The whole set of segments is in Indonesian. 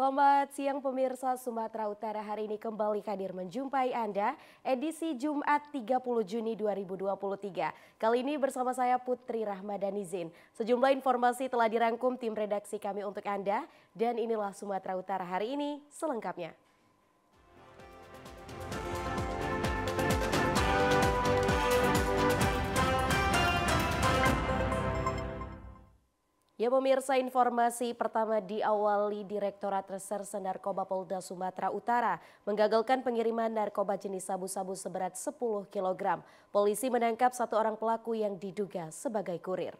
Selamat siang pemirsa Sumatera Utara hari ini kembali hadir menjumpai Anda edisi Jumat 30 Juni 2023. Kali ini bersama saya Putri Rahmadani Izin. Sejumlah informasi telah dirangkum tim redaksi kami untuk Anda dan inilah Sumatera Utara hari ini selengkapnya. Ya pemirsa informasi pertama diawali Direktorat Reserse Narkoba Polda Sumatera Utara menggagalkan pengiriman narkoba jenis sabu-sabu seberat 10 kg. Polisi menangkap satu orang pelaku yang diduga sebagai kurir.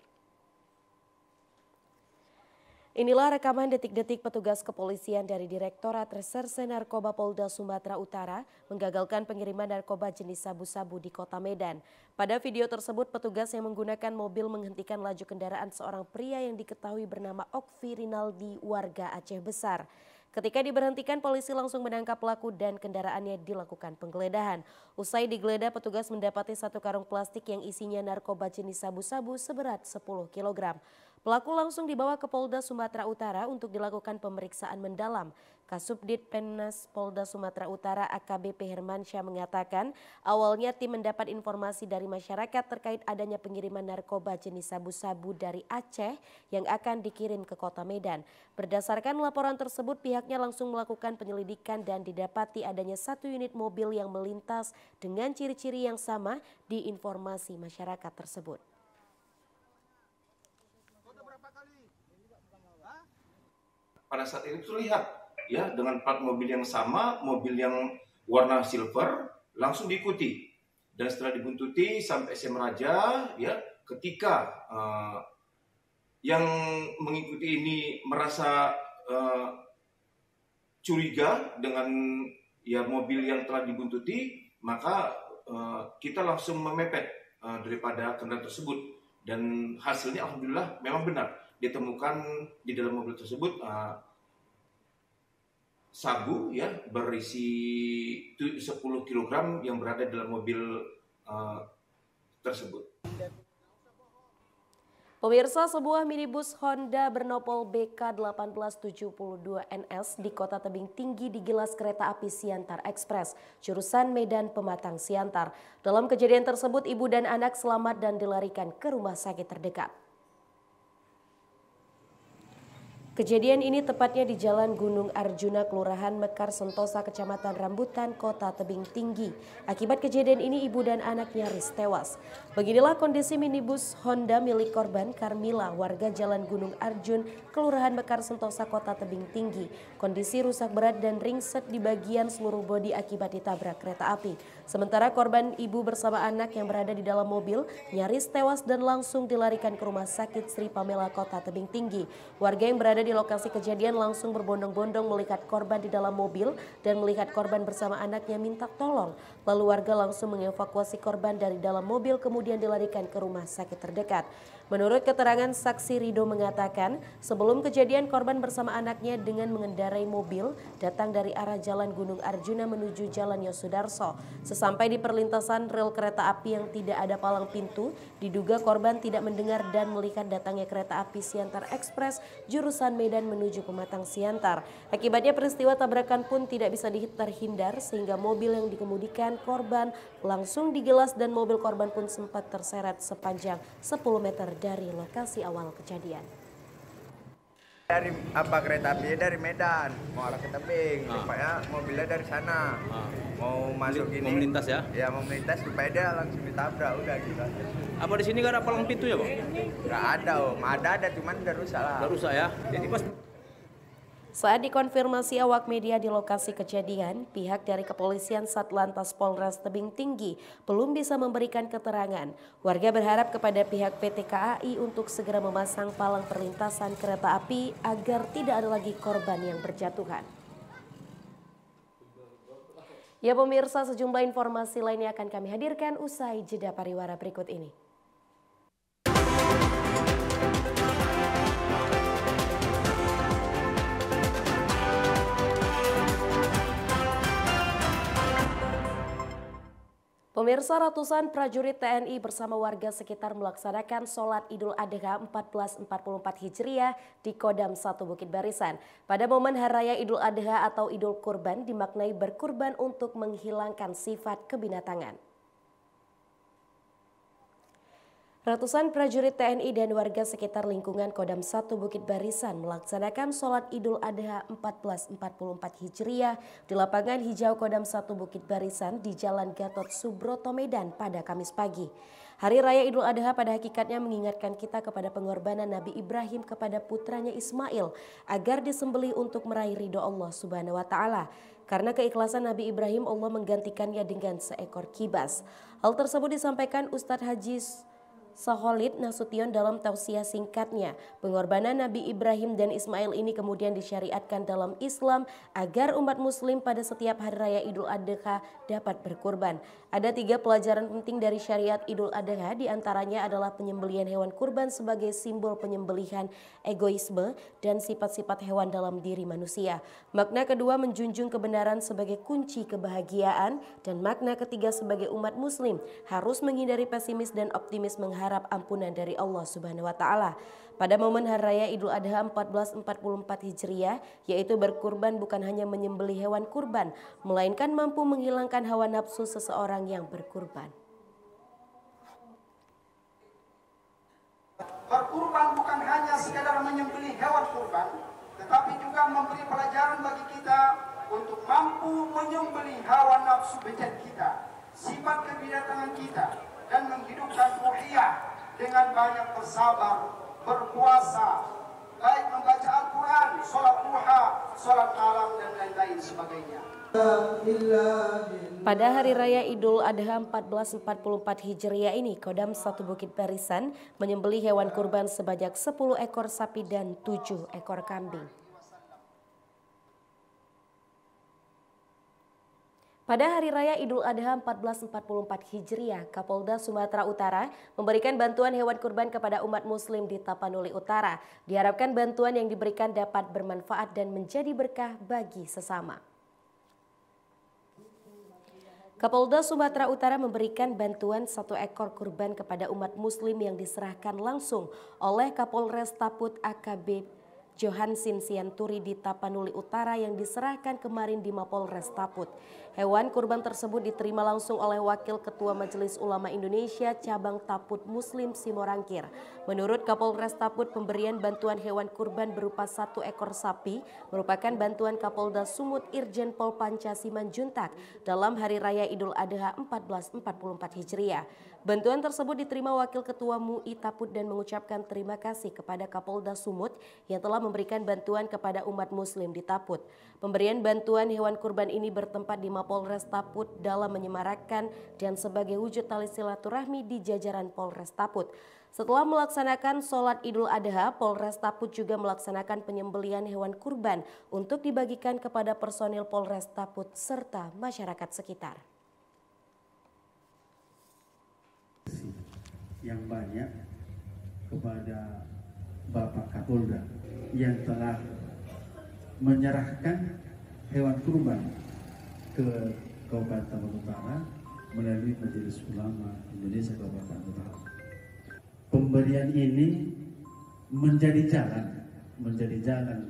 Inilah rekaman detik-detik petugas kepolisian dari Direktorat Reserse Narkoba Polda Sumatera Utara menggagalkan pengiriman narkoba jenis sabu-sabu di kota Medan. Pada video tersebut, petugas yang menggunakan mobil menghentikan laju kendaraan seorang pria yang diketahui bernama Okvi Rinaldi warga Aceh Besar. Ketika diberhentikan, polisi langsung menangkap pelaku dan kendaraannya dilakukan penggeledahan. Usai digeledah, petugas mendapati satu karung plastik yang isinya narkoba jenis sabu-sabu seberat 10 kg. Pelaku langsung dibawa ke Polda Sumatera Utara untuk dilakukan pemeriksaan mendalam. Kasubdit Penas Polda Sumatera Utara AKBP Hermansyah mengatakan awalnya tim mendapat informasi dari masyarakat terkait adanya pengiriman narkoba jenis sabu-sabu dari Aceh yang akan dikirim ke kota Medan. Berdasarkan laporan tersebut pihaknya langsung melakukan penyelidikan dan didapati adanya satu unit mobil yang melintas dengan ciri-ciri yang sama di informasi masyarakat tersebut. Pada saat ini terlihat ya dengan plat mobil yang sama, mobil yang warna silver langsung diikuti. Dan setelah dibuntuti sampai SM Raja ya ketika uh, yang mengikuti ini merasa uh, curiga dengan ya mobil yang telah dibuntuti, maka uh, kita langsung memepet uh, daripada kendaraan tersebut dan hasilnya alhamdulillah memang benar ditemukan di dalam mobil tersebut uh, sabu ya berisi 10 kg yang berada dalam mobil uh, tersebut. Pemirsa, sebuah minibus Honda bernopol BK 1872NS di kota Tebing Tinggi digilas kereta api Siantar Express, jurusan Medan Pematang Siantar. Dalam kejadian tersebut, ibu dan anak selamat dan dilarikan ke rumah sakit terdekat. Kejadian ini tepatnya di Jalan Gunung Arjuna, Kelurahan Mekar Sentosa, Kecamatan Rambutan, Kota Tebing Tinggi. Akibat kejadian ini, ibu dan anak nyaris tewas. Beginilah kondisi minibus Honda milik korban Carmila, warga Jalan Gunung Arjun, Kelurahan Mekar Sentosa, Kota Tebing Tinggi. Kondisi rusak berat dan ringset di bagian seluruh bodi akibat ditabrak kereta api. Sementara korban ibu bersama anak yang berada di dalam mobil nyaris tewas dan langsung dilarikan ke rumah sakit Sri Pamela Kota Tebing Tinggi. Warga yang berada di lokasi kejadian langsung berbondong-bondong melihat korban di dalam mobil dan melihat korban bersama anaknya minta tolong. Lalu warga langsung mengevakuasi korban dari dalam mobil kemudian dilarikan ke rumah sakit terdekat. Menurut keterangan saksi Rido mengatakan, sebelum kejadian korban bersama anaknya dengan mengendarai mobil datang dari arah Jalan Gunung Arjuna menuju Jalan Yosudarso. Sesampai di perlintasan rel kereta api yang tidak ada palang pintu, diduga korban tidak mendengar dan melihat datangnya kereta api Siantar Express jurusan Medan menuju Pematang Siantar. Akibatnya peristiwa tabrakan pun tidak bisa terhindar sehingga mobil yang dikemudikan korban langsung digelas dan mobil korban pun sempat terseret sepanjang 10 meter dari lokasi awal kejadian. Dari apa kereta api dari Medan mau arah ke tebing, ah. supaya mobilnya dari sana ah. mau masuk ini Mau melintas ya? Ya mau melintas supaya dia langsung ditabrak udah gitu. Apa di sini gak ada palang pintu ya bang? Gak ada om, ada ada cuman udah rusak lah. Udah rusak ya? Jadi pas saat dikonfirmasi awak media di lokasi kejadian, pihak dari kepolisian Satlantas Polres Tebing Tinggi belum bisa memberikan keterangan. Warga berharap kepada pihak PT KAI untuk segera memasang palang perlintasan kereta api agar tidak ada lagi korban yang berjatuhan. Ya pemirsa, sejumlah informasi lainnya akan kami hadirkan usai jeda pariwara berikut ini. Pemirsa ratusan prajurit TNI bersama warga sekitar melaksanakan sholat Idul Adha 1444 Hijriah di Kodam 1 Bukit Barisan. Pada momen Hari Raya Idul Adha atau Idul Kurban dimaknai berkurban untuk menghilangkan sifat kebinatangan. Ratusan prajurit TNI dan warga sekitar lingkungan Kodam 1 Bukit Barisan melaksanakan sholat Idul Adha 1444 Hijriah di lapangan hijau Kodam 1 Bukit Barisan di Jalan Gatot Subroto Medan pada Kamis pagi. Hari Raya Idul Adha pada hakikatnya mengingatkan kita kepada pengorbanan Nabi Ibrahim kepada putranya Ismail agar disembeli untuk meraih ridho Allah Subhanahu wa taala. Karena keikhlasan Nabi Ibrahim Allah menggantikannya dengan seekor kibas. Hal tersebut disampaikan Ustadz Haji Saholid Nasution dalam tausiah singkatnya, pengorbanan Nabi Ibrahim dan Ismail ini kemudian disyariatkan dalam Islam agar umat muslim pada setiap hari raya Idul Adha dapat berkurban. Ada tiga pelajaran penting dari syariat Idul Adha, diantaranya adalah penyembelian hewan kurban sebagai simbol penyembelihan egoisme dan sifat-sifat hewan dalam diri manusia. Makna kedua menjunjung kebenaran sebagai kunci kebahagiaan dan makna ketiga sebagai umat muslim harus menghindari pesimis dan optimis menghadapi berharap ampunan dari Allah Subhanahu wa taala. Pada momen hari raya Idul Adha 1444 Hijriah, yaitu berkurban bukan hanya menyembeli hewan kurban, melainkan mampu menghilangkan hawa nafsu seseorang yang berkurban. Berkurban bukan hanya sekadar menyembeli hewan kurban, tetapi juga memberi pelajaran bagi kita untuk mampu menyembeli hawa nafsu bejat kita, sifat kebidatangan kita, dan menghidupkan ruhiyah dengan banyak bersabar, berpuasa, baik membaca Al-Quran, sholat duha, sholat alam, dan lain-lain sebagainya. Pada Hari Raya Idul Adha 1444 Hijriah ini, Kodam Satu Bukit Barisan menyembeli hewan kurban sebanyak 10 ekor sapi dan 7 ekor kambing. Pada Hari Raya Idul Adha 1444 Hijriah, Kapolda Sumatera Utara memberikan bantuan hewan kurban kepada umat muslim di Tapanuli Utara. Diharapkan bantuan yang diberikan dapat bermanfaat dan menjadi berkah bagi sesama. Kapolda Sumatera Utara memberikan bantuan satu ekor kurban kepada umat muslim yang diserahkan langsung oleh Kapolres Taput AKBP. Johansin Sianturi di Tapanuli Utara yang diserahkan kemarin di Mapol Restaput. Hewan kurban tersebut diterima langsung oleh Wakil Ketua Majelis Ulama Indonesia Cabang Taput Muslim Simorangkir. Menurut Kapolres Restaput, pemberian bantuan hewan kurban berupa satu ekor sapi merupakan bantuan Kapolda Sumut Irjen Pol Pancasiman Juntak dalam Hari Raya Idul Adha 1444 Hijriah. Bantuan tersebut diterima Wakil Ketua MUI Taput dan mengucapkan terima kasih kepada Kapolda Sumut yang telah memberikan bantuan kepada umat muslim di Taput. Pemberian bantuan hewan kurban ini bertempat di Mapolres Taput dalam menyemarakkan dan sebagai wujud tali silaturahmi di jajaran Polres Taput. Setelah melaksanakan sholat Idul Adha, Polres Taput juga melaksanakan penyembelian hewan kurban untuk dibagikan kepada personil Polres Taput serta masyarakat sekitar. yang banyak kepada Bapak Kapolda yang telah menyerahkan hewan kurban ke Kabupaten Utara melalui Majelis Ulama Indonesia Kabupaten Utara. Pemberian ini menjadi jalan, menjadi jalan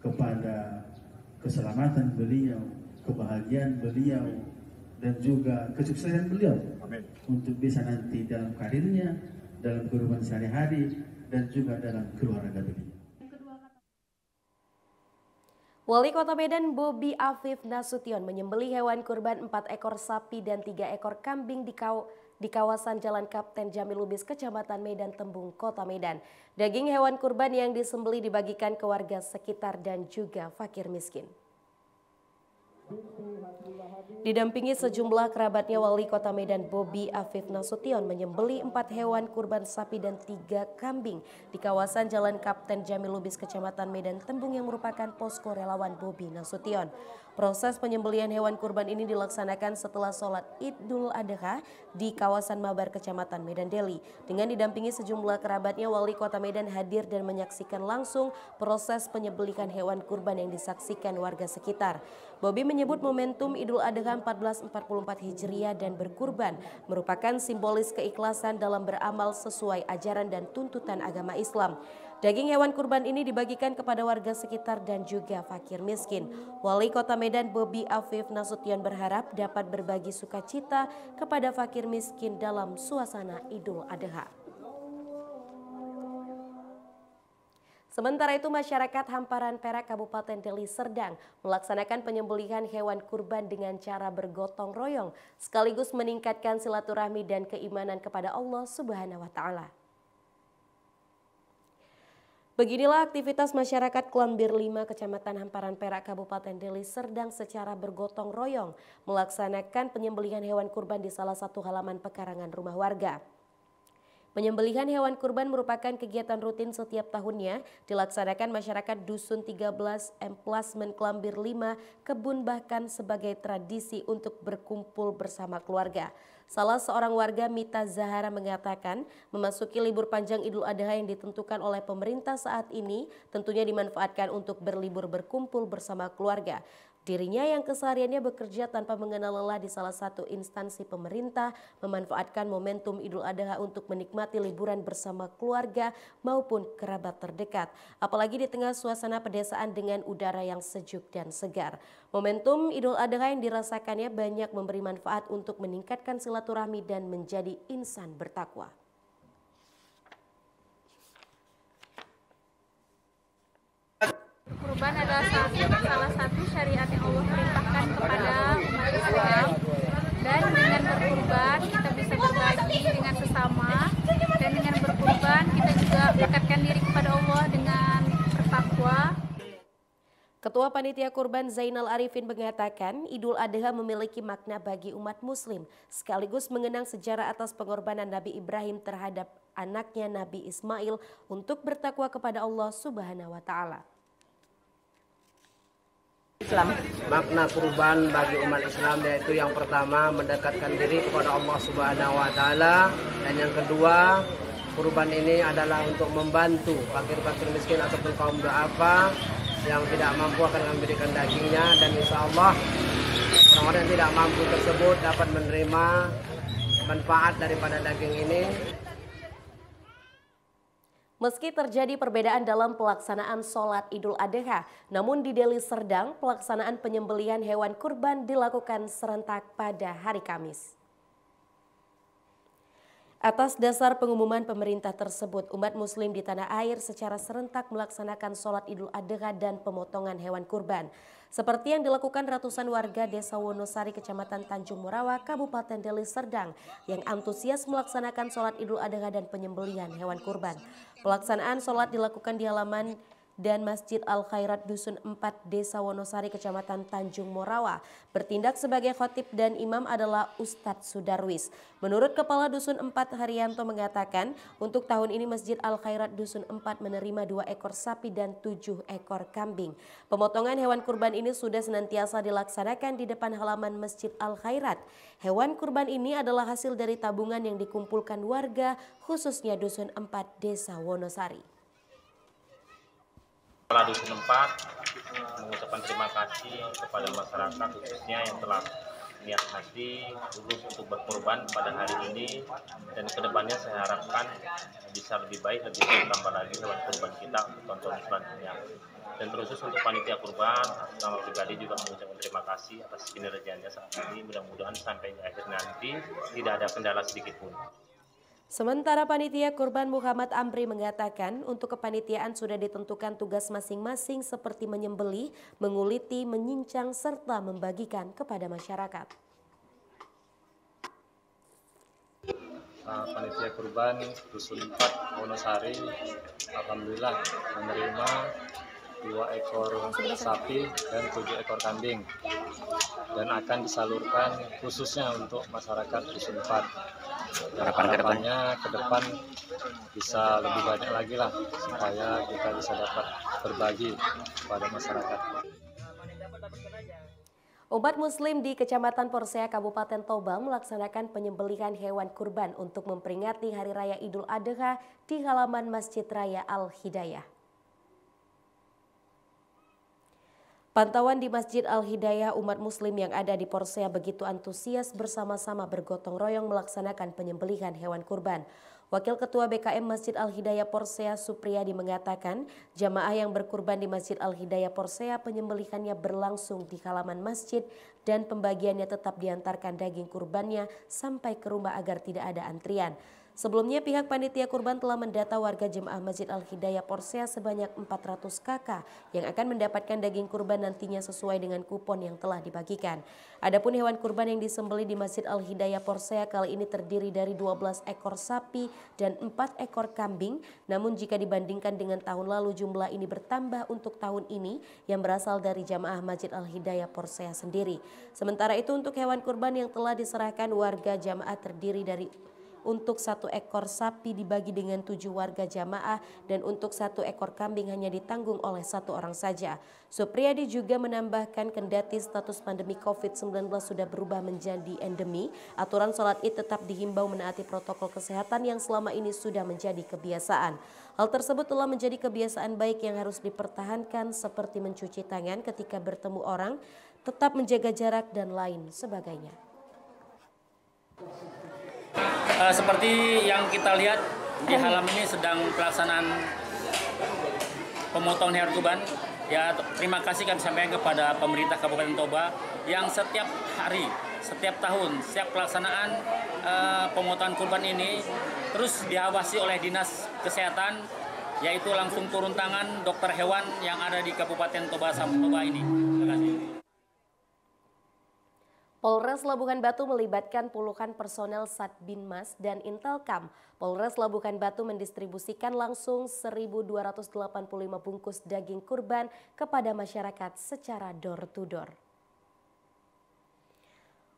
kepada keselamatan beliau, kebahagiaan beliau, dan juga kesuksesan beliau Amin. untuk bisa nanti dalam karirnya, dalam kehidupan sehari-hari, dan juga dalam keluarga beliau. Wali Kota Medan Bobi Afif Nasution menyembeli hewan kurban 4 ekor sapi dan 3 ekor kambing di kau di kawasan Jalan Kapten Jamil Lubis, Kecamatan Medan Tembung, Kota Medan. Daging hewan kurban yang disembeli dibagikan ke warga sekitar dan juga fakir miskin. Didampingi sejumlah kerabatnya wali kota Medan Bobi Afif Nasution menyembeli empat hewan kurban sapi dan tiga kambing di kawasan Jalan Kapten Jamil Lubis Kecamatan Medan Tembung yang merupakan posko relawan Bobi Nasution. Proses penyembelian hewan kurban ini dilaksanakan setelah sholat Idul Adha di kawasan Mabar, Kecamatan Medan Deli. Dengan didampingi sejumlah kerabatnya, wali kota Medan hadir dan menyaksikan langsung proses penyembelihan hewan kurban yang disaksikan warga sekitar. Bobi menyebut momentum Idul Adha 1444 Hijriah dan berkurban merupakan simbolis keikhlasan dalam beramal sesuai ajaran dan tuntutan agama Islam. Daging hewan kurban ini dibagikan kepada warga sekitar dan juga fakir miskin. Wali Kota Medan Bobi Afif Nasution berharap dapat berbagi sukacita kepada fakir miskin dalam suasana Idul Adha. Sementara itu masyarakat Hamparan Perak Kabupaten Deli Serdang melaksanakan penyembelihan hewan kurban dengan cara bergotong royong sekaligus meningkatkan silaturahmi dan keimanan kepada Allah Subhanahu wa taala. Beginilah aktivitas masyarakat Klambir 5 Kecamatan Hamparan Perak Kabupaten Deli Serdang secara bergotong royong melaksanakan penyembelihan hewan kurban di salah satu halaman pekarangan rumah warga. Penyembelihan hewan kurban merupakan kegiatan rutin setiap tahunnya dilaksanakan masyarakat Dusun 13 Emplasmen Klambir 5 Kebun bahkan sebagai tradisi untuk berkumpul bersama keluarga. Salah seorang warga Mita Zahara mengatakan memasuki libur panjang Idul Adha yang ditentukan oleh pemerintah saat ini tentunya dimanfaatkan untuk berlibur berkumpul bersama keluarga. Dirinya yang kesehariannya bekerja tanpa mengenal lelah di salah satu instansi pemerintah memanfaatkan momentum Idul Adha untuk menikmati liburan bersama keluarga maupun kerabat terdekat. Apalagi di tengah suasana pedesaan dengan udara yang sejuk dan segar. Momentum Idul Adha yang dirasakannya banyak memberi manfaat untuk meningkatkan silaturahmi dan menjadi insan bertakwa. Kurban adalah salah satu syariat yang Allah perintahkan kepada umat Islam dan dengan berkurban kita bisa berbagi dengan sesama dan dengan berkurban kita juga dekatkan diri kepada Allah dengan bertakwa. Ketua Panitia Kurban Zainal Arifin mengatakan Idul Adha memiliki makna bagi umat muslim sekaligus mengenang sejarah atas pengorbanan Nabi Ibrahim terhadap anaknya Nabi Ismail untuk bertakwa kepada Allah Subhanahu wa taala. Islam. Makna kurban bagi umat Islam yaitu yang pertama mendekatkan diri kepada Allah Subhanahu wa taala dan yang kedua kurban ini adalah untuk membantu fakir-fakir miskin ataupun kaum duafa yang tidak mampu akan memberikan dagingnya dan insya Allah orang-orang yang tidak mampu tersebut dapat menerima manfaat daripada daging ini Meski terjadi perbedaan dalam pelaksanaan sholat Idul Adha, namun di Deli Serdang pelaksanaan penyembelian hewan kurban dilakukan serentak pada hari Kamis. Atas dasar pengumuman pemerintah tersebut, umat muslim di tanah air secara serentak melaksanakan sholat idul adha dan pemotongan hewan kurban. Seperti yang dilakukan ratusan warga desa Wonosari, kecamatan Tanjung Murawa, Kabupaten Deli Serdang yang antusias melaksanakan sholat idul adha dan penyembelian hewan kurban. Pelaksanaan sholat dilakukan di halaman dan Masjid Al Khairat Dusun 4 Desa Wonosari Kecamatan Tanjung Morawa. Bertindak sebagai khotib dan imam adalah Ustadz Sudarwis. Menurut Kepala Dusun 4 Haryanto mengatakan untuk tahun ini Masjid Al Khairat Dusun 4 menerima dua ekor sapi dan tujuh ekor kambing. Pemotongan hewan kurban ini sudah senantiasa dilaksanakan di depan halaman Masjid Al Khairat. Hewan kurban ini adalah hasil dari tabungan yang dikumpulkan warga khususnya Dusun 4 Desa Wonosari kepala dusun tempat mengucapkan terima kasih kepada masyarakat khususnya yang telah niat hati tulus untuk berkorban pada hari ini dan kedepannya saya harapkan bisa lebih baik lebih bertambah lagi hewan kurban kita untuk tahun-tahun selanjutnya dan terusus untuk panitia kurban sama pribadi juga mengucapkan terima kasih atas kinerjanya saat ini mudah-mudahan sampai akhir nanti tidak ada kendala sedikit pun. Sementara panitia kurban Muhammad Amri mengatakan untuk kepanitiaan sudah ditentukan tugas masing-masing seperti menyembeli, menguliti, menyincang, serta membagikan kepada masyarakat. Nah, panitia kurban Dusun 4 Wonosari Alhamdulillah menerima dua ekor sapi dan tujuh ekor kambing dan akan disalurkan khususnya untuk masyarakat Dusun 4. Harapan Harapannya ke depan bisa lebih banyak lagi lah supaya kita bisa dapat berbagi kepada masyarakat. Umat muslim di Kecamatan Porsea Kabupaten Toba melaksanakan penyembelihan hewan kurban untuk memperingati Hari Raya Idul Adha di halaman Masjid Raya Al-Hidayah. Pantauan di Masjid Al-Hidayah umat muslim yang ada di Porsea begitu antusias bersama-sama bergotong royong melaksanakan penyembelihan hewan kurban. Wakil Ketua BKM Masjid Al-Hidayah Porsea Supriyadi mengatakan, jamaah yang berkurban di Masjid Al-Hidayah Porsea penyembelihannya berlangsung di halaman masjid dan pembagiannya tetap diantarkan daging kurbannya sampai ke rumah agar tidak ada antrian. Sebelumnya pihak panitia kurban telah mendata warga jemaah Masjid Al-Hidayah Porsea sebanyak 400 kakak yang akan mendapatkan daging kurban nantinya sesuai dengan kupon yang telah dibagikan. Adapun hewan kurban yang disembeli di Masjid Al-Hidayah Porsea kali ini terdiri dari 12 ekor sapi dan 4 ekor kambing. Namun jika dibandingkan dengan tahun lalu jumlah ini bertambah untuk tahun ini yang berasal dari jemaah Masjid Al-Hidayah Porsea sendiri. Sementara itu untuk hewan kurban yang telah diserahkan warga jemaah terdiri dari untuk satu ekor sapi dibagi dengan tujuh warga jamaah dan untuk satu ekor kambing hanya ditanggung oleh satu orang saja. Supriyadi juga menambahkan kendati status pandemi COVID-19 sudah berubah menjadi endemi, aturan sholat id tetap dihimbau menaati protokol kesehatan yang selama ini sudah menjadi kebiasaan. Hal tersebut telah menjadi kebiasaan baik yang harus dipertahankan seperti mencuci tangan ketika bertemu orang, tetap menjaga jarak dan lain sebagainya uh, seperti yang kita lihat di halam ini sedang pelaksanaan pemotongan hewan kurban. Ya, terima kasih kami sampaikan kepada pemerintah Kabupaten Toba yang setiap hari, setiap tahun, setiap pelaksanaan uh, pemotongan kurban ini terus diawasi oleh Dinas Kesehatan yaitu langsung turun tangan dokter hewan yang ada di Kabupaten Toba Toba ini. Terima kasih. Polres Labuhan Batu melibatkan puluhan personel Satbinmas dan Intelkam. Polres Labuhan Batu mendistribusikan langsung 1.285 bungkus daging kurban kepada masyarakat secara door-to-door.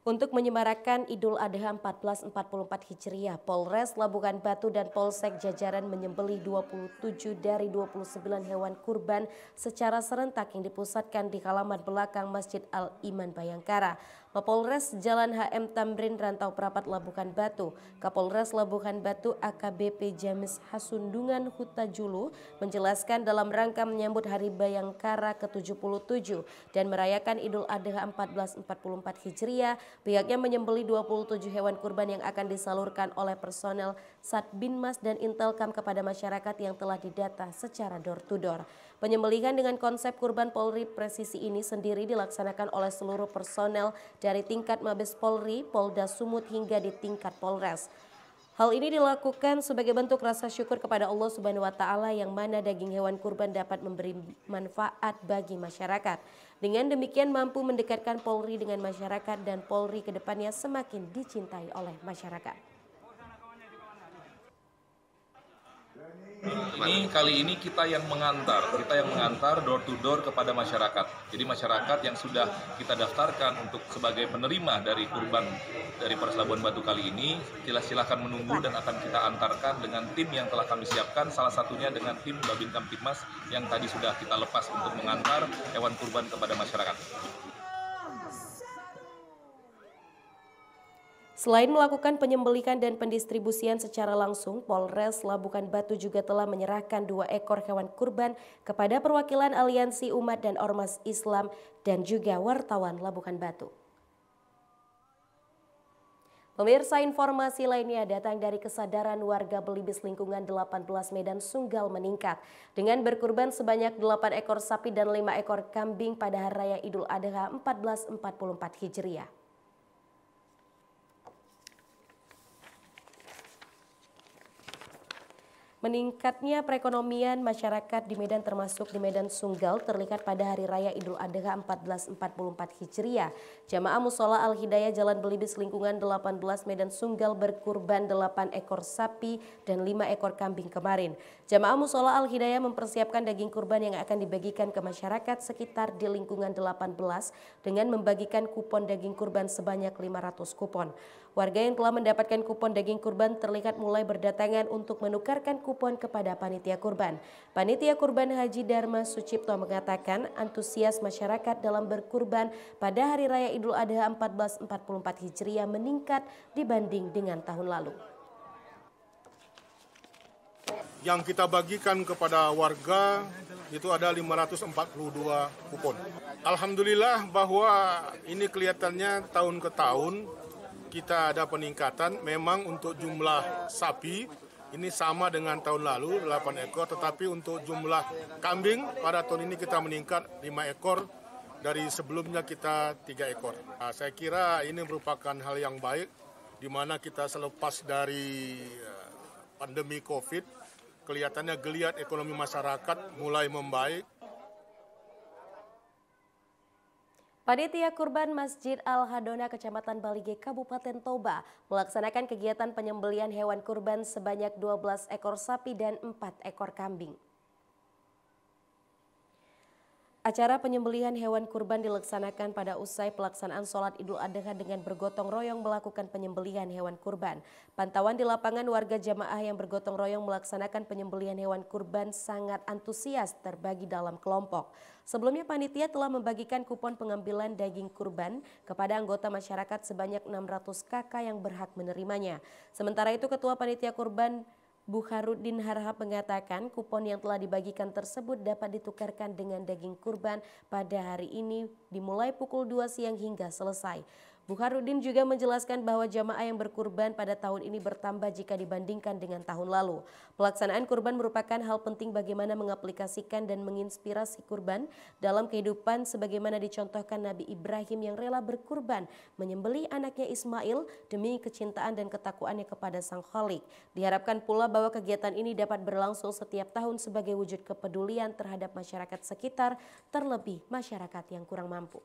Untuk menyemarakan Idul Adha 1444 Hijriah, Polres Labuhan Batu dan Polsek Jajaran menyembelih 27 dari 29 hewan kurban secara serentak yang dipusatkan di halaman belakang Masjid Al Iman Bayangkara. Kapolres Jalan HM Tamrin Rantau Prapat Labuhan Batu. Kapolres Labuhan Batu AKBP James Hasundungan Huta Julu menjelaskan dalam rangka menyambut Hari Bayangkara ke-77 dan merayakan Idul Adha 1444 Hijriah, pihaknya menyembeli 27 hewan kurban yang akan disalurkan oleh personel Satbinmas dan Intelkam kepada masyarakat yang telah didata secara door-to-door. Penyembelihan dengan konsep kurban Polri presisi ini sendiri dilaksanakan oleh seluruh personel dari tingkat Mabes Polri, Polda Sumut hingga di tingkat Polres. Hal ini dilakukan sebagai bentuk rasa syukur kepada Allah Subhanahu wa taala yang mana daging hewan kurban dapat memberi manfaat bagi masyarakat. Dengan demikian mampu mendekatkan Polri dengan masyarakat dan Polri kedepannya semakin dicintai oleh masyarakat. Ini kali ini kita yang mengantar, kita yang mengantar door to door kepada masyarakat. Jadi masyarakat yang sudah kita daftarkan untuk sebagai penerima dari kurban dari Pores Batu kali ini, silahkan menunggu dan akan kita antarkan dengan tim yang telah kami siapkan, salah satunya dengan tim Babin Kamtipmas yang tadi sudah kita lepas untuk mengantar hewan kurban kepada masyarakat. Selain melakukan penyembelikan dan pendistribusian secara langsung, Polres Labuhan Batu juga telah menyerahkan dua ekor hewan kurban kepada perwakilan Aliansi Umat dan Ormas Islam dan juga wartawan Labuhan Batu. Pemirsa informasi lainnya datang dari kesadaran warga belibis lingkungan 18 Medan Sunggal meningkat. Dengan berkurban sebanyak 8 ekor sapi dan 5 ekor kambing pada Hari Raya Idul Adha 1444 Hijriah. Meningkatnya perekonomian masyarakat di Medan termasuk di Medan Sunggal terlihat pada Hari Raya Idul Adha 1444 Hijriah. Jamaah Musola Al-Hidayah Jalan Belibis lingkungan 18 Medan Sunggal berkurban 8 ekor sapi dan 5 ekor kambing kemarin. Jamaah Musola Al-Hidayah mempersiapkan daging kurban yang akan dibagikan ke masyarakat sekitar di lingkungan 18 dengan membagikan kupon daging kurban sebanyak 500 kupon. Warga yang telah mendapatkan kupon daging kurban terlihat mulai berdatangan untuk menukarkan kupon kepada panitia kurban. Panitia kurban Haji Dharma Sucipto mengatakan antusias masyarakat dalam berkurban pada Hari Raya Idul Adha 1444 Hijriah meningkat dibanding dengan tahun lalu. Yang kita bagikan kepada warga itu ada 542 kupon. Alhamdulillah bahwa ini kelihatannya tahun ke tahun kita ada peningkatan memang untuk jumlah sapi ini sama dengan tahun lalu 8 ekor tetapi untuk jumlah kambing pada tahun ini kita meningkat 5 ekor dari sebelumnya kita 3 ekor. Nah, saya kira ini merupakan hal yang baik di mana kita selepas dari eh, pandemi Covid kelihatannya geliat ekonomi masyarakat mulai membaik Panitia Kurban Masjid Al-Hadona Kecamatan Balige Kabupaten Toba melaksanakan kegiatan penyembelian hewan kurban sebanyak 12 ekor sapi dan 4 ekor kambing. Acara penyembelihan hewan kurban dilaksanakan pada usai pelaksanaan sholat Idul Adha dengan bergotong royong melakukan penyembelihan hewan kurban. Pantauan di lapangan warga jamaah yang bergotong royong melaksanakan penyembelihan hewan kurban sangat antusias terbagi dalam kelompok. Sebelumnya panitia telah membagikan kupon pengambilan daging kurban kepada anggota masyarakat sebanyak 600 kakak yang berhak menerimanya. Sementara itu Ketua Panitia Kurban Bukharuddin Harhab mengatakan kupon yang telah dibagikan tersebut dapat ditukarkan dengan daging kurban pada hari ini dimulai pukul 2 siang hingga selesai. Bukharudin juga menjelaskan bahwa jamaah yang berkurban pada tahun ini bertambah jika dibandingkan dengan tahun lalu. Pelaksanaan kurban merupakan hal penting bagaimana mengaplikasikan dan menginspirasi kurban dalam kehidupan sebagaimana dicontohkan Nabi Ibrahim yang rela berkurban menyembeli anaknya Ismail demi kecintaan dan ketakuannya kepada Sang Khalik. Diharapkan pula bahwa kegiatan ini dapat berlangsung setiap tahun sebagai wujud kepedulian terhadap masyarakat sekitar terlebih masyarakat yang kurang mampu.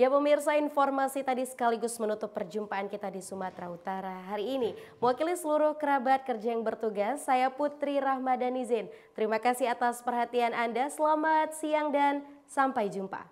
Ya pemirsa informasi tadi sekaligus menutup perjumpaan kita di Sumatera Utara hari ini. Mewakili seluruh kerabat kerja yang bertugas, saya Putri Rahmadanizin. Terima kasih atas perhatian Anda, selamat siang dan sampai jumpa.